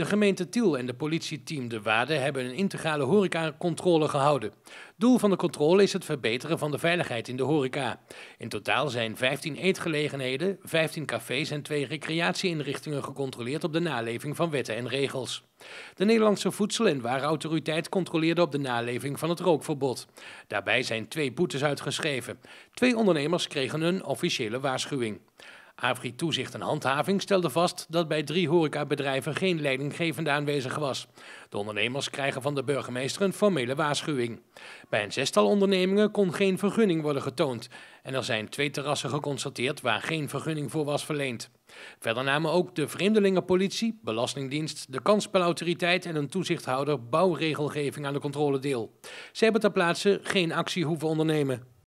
De gemeente Tiel en de politieteam De Waarde hebben een integrale horecacontrole gehouden. Doel van de controle is het verbeteren van de veiligheid in de horeca. In totaal zijn 15 eetgelegenheden, 15 cafés en 2 recreatieinrichtingen gecontroleerd op de naleving van wetten en regels. De Nederlandse Voedsel- en Warenautoriteit controleerde op de naleving van het rookverbod. Daarbij zijn twee boetes uitgeschreven. Twee ondernemers kregen een officiële waarschuwing. Afri Toezicht en Handhaving stelde vast dat bij drie horecabedrijven geen leidinggevende aanwezig was. De ondernemers krijgen van de burgemeester een formele waarschuwing. Bij een zestal ondernemingen kon geen vergunning worden getoond. En er zijn twee terrassen geconstateerd waar geen vergunning voor was verleend. Verder namen ook de Vreemdelingenpolitie, Belastingdienst, de Kansspelautoriteit en een toezichthouder bouwregelgeving aan de controle deel. Zij hebben ter plaatse geen actie hoeven ondernemen.